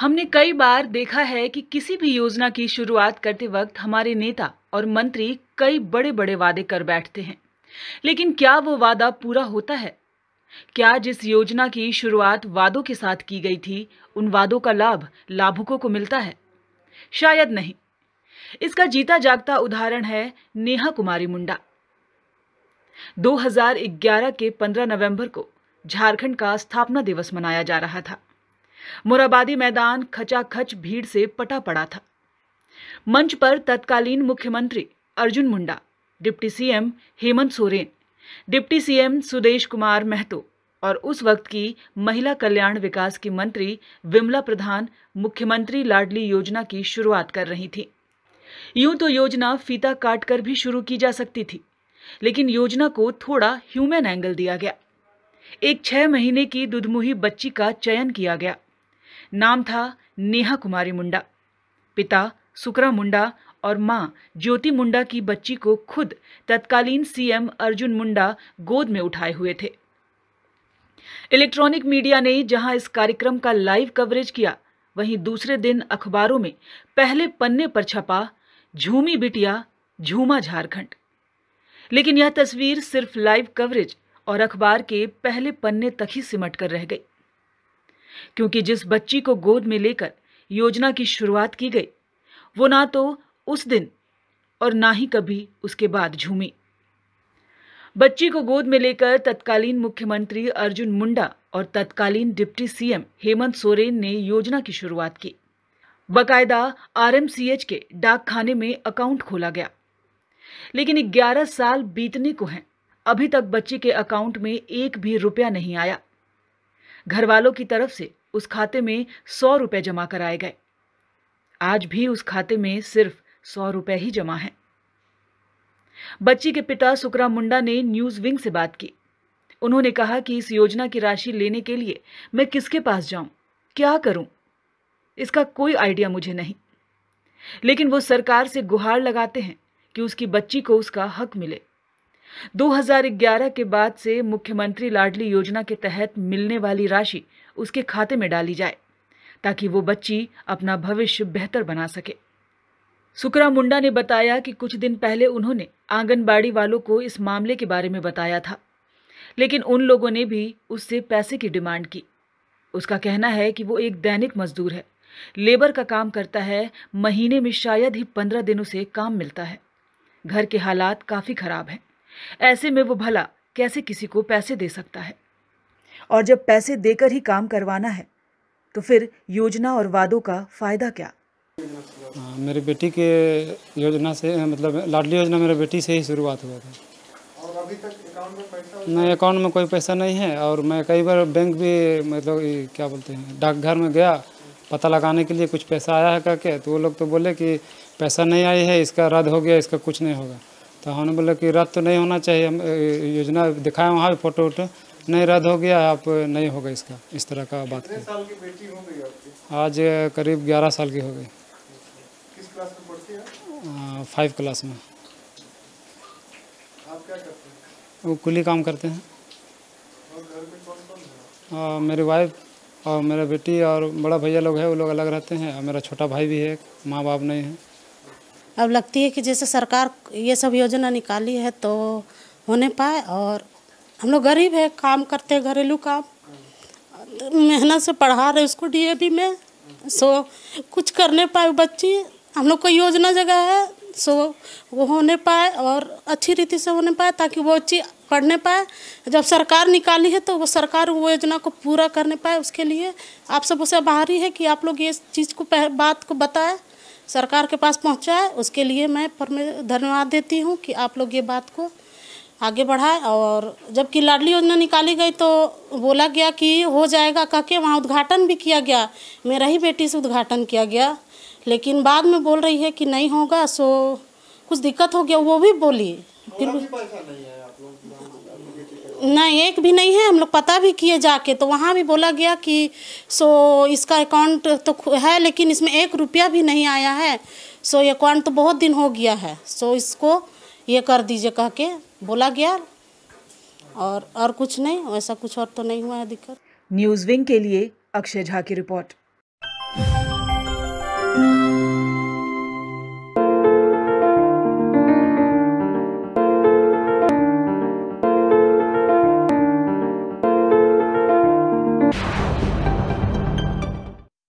हमने कई बार देखा है कि किसी भी योजना की शुरुआत करते वक्त हमारे नेता और मंत्री कई बड़े बड़े वादे कर बैठते हैं लेकिन क्या वो वादा पूरा होता है क्या जिस योजना की शुरुआत वादों के साथ की गई थी उन वादों का लाभ लाभुकों को मिलता है शायद नहीं इसका जीता जागता उदाहरण है नेहा कुमारी मुंडा 2011 के 15 नवंबर को झारखंड का स्थापना दिवस मनाया जा रहा था मुराबादी मैदान खचाखच भीड़ से पटा पड़ा था मंच पर तत्कालीन मुख्यमंत्री Arjun Munda deputy CM Hemant Soren deputy CM Sudesh Kumar Mahto और उस वक्त की महिला कल्याण विकास की मंत्री विमला प्रधान मुख्यमंत्री लाडली योजना की शुरुआत कर रही थी यूं तो योजना फीता काटकर भी शुरू की जा सकती थी लेकिन योजना को थोड़ा ह्यूमन एंगल दिया गया एक छह महीने की दुधमुही बच्ची का चयन किया गया नाम था नेहा कुमारी मुंडा पिता सुकरा मुंडा और मां ज्योति मुंडा की बच्ची को खुद तत्कालीन सीएम अर्जुन मुंडा गोद में उठाए हुए थे इलेक्ट्रॉनिक मीडिया ने जहां इस कार्यक्रम का लाइव कवरेज किया वहीं दूसरे दिन अखबारों में पहले पन्ने पर छपा झूमी बिटिया झूमा झारखंड लेकिन यह तस्वीर सिर्फ लाइव कवरेज और अखबार के पहले पन्ने तक ही सिमट कर रह गई क्योंकि जिस बच्ची को गोद में लेकर योजना की शुरुआत की गई वो ना तो उस दिन और ना ही कभी उसके बाद झूमी बच्ची को गोद में लेकर तत्कालीन मुख्यमंत्री अर्जुन मुंडा और तत्कालीन डिप्टी सीएम हेमंत सोरेन ने योजना की शुरुआत की बकायदा आरएमसीएच के डाक खाने में अकाउंट खोला गया लेकिन 11 साल बीतने को हैं अभी तक बच्ची के अकाउंट में एक भी रुपया नहीं आया घर वालों की तरफ से उस खाते में सौ रुपये जमा कराए गए आज भी उस खाते में सिर्फ सौ रुपये ही जमा हैं बच्ची के पिता सुकरा मुंडा ने न्यूज विंग से बात की उन्होंने कहा कि इस योजना की राशि लेने के लिए मैं किसके पास जाऊं क्या करूं इसका कोई आइडिया मुझे नहीं लेकिन वो सरकार से गुहार लगाते हैं कि उसकी बच्ची को उसका हक मिले 2011 के बाद से मुख्यमंत्री लाडली योजना के तहत मिलने वाली राशि उसके खाते में डाली जाए ताकि वो बच्ची अपना भविष्य बेहतर बना सके सुकरा मुंडा ने बताया कि कुछ दिन पहले उन्होंने आंगनबाड़ी वालों को इस मामले के बारे में बताया था लेकिन उन लोगों ने भी उससे पैसे की डिमांड की उसका कहना है कि वो एक दैनिक मजदूर है लेबर का काम करता है महीने में शायद ही पंद्रह दिनों से काम मिलता है घर के हालात काफ़ी खराब हैं ऐसे में वो भला कैसे किसी को पैसे दे सकता है और जब पैसे देकर ही काम करवाना है तो फिर योजना और वादों का फायदा क्या मेरी बेटी के योजना से मतलब लाडली योजना मेरे बेटी से ही शुरुआत हुआ था और अभी तक अकाउंट में पैसा नहीं अकाउंट में कोई पैसा नहीं है और मैं कई बार बैंक भी मतलब क्या बोलते हैं डाकघर में गया पता लगाने के लिए कुछ पैसा आया है करके तो वो लोग तो बोले कि पैसा नहीं आई है इसका रद्द हो गया इसका कुछ नहीं होगा तो हमने बोला कि रद्द तो नहीं होना चाहिए हम योजना दिखाए वहाँ भी फोटो वोटो नहीं रद्द हो गया आप नहीं होगा इसका इस तरह का बात साल की बेटी हो गई आज करीब ग्यारह साल की हो गई किस क्लास में पढ़ती है फाइव क्लास में आप क्या करते हैं वो कुली काम करते हैं और मेरी वाइफ और मेरा बेटी और बड़ा भैया लोग है वो लोग अलग रहते हैं और मेरा छोटा भाई भी है माँ बाप नहीं है अब लगती है कि जैसे सरकार ये सब योजना निकाली है तो होने पाए और हम लोग गरीब है काम करते हैं घरेलू काम तो मेहनत से पढ़ा रहे उसको बी में सो कुछ करने पाए बच्ची हम लोग को योजना जगह है सो वो होने पाए और अच्छी रीति से होने पाए ताकि वो बच्ची पढ़ने पाए जब सरकार निकाली है तो वो सरकार वो योजना को पूरा करने पाए उसके लिए आप सब उसे आभारी है कि आप लोग ये चीज़ को बात को बताएं सरकार के पास पहुंचाए उसके लिए मैं धन्यवाद देती हूँ कि आप लोग ये बात को आगे बढ़ाए और जबकि लाडली योजना निकाली गई तो बोला गया कि हो जाएगा कह के वहाँ उद्घाटन भी किया गया मेरा ही बेटी से उद्घाटन किया गया लेकिन बाद में बोल रही है कि नहीं होगा सो कुछ दिक्कत हो गया वो भी बोली फिर भी नहीं एक भी नहीं है हम लोग पता भी किए जाके तो वहाँ भी बोला गया कि सो इसका अकाउंट तो है लेकिन इसमें एक रुपया भी नहीं आया है सो ये अकाउंट तो बहुत दिन हो गया है सो इसको ये कर दीजिए कह के बोला गया और और कुछ नहीं वैसा कुछ और तो नहीं हुआ है दिक्कत न्यूज़ विंग के लिए अक्षय झा की रिपोर्ट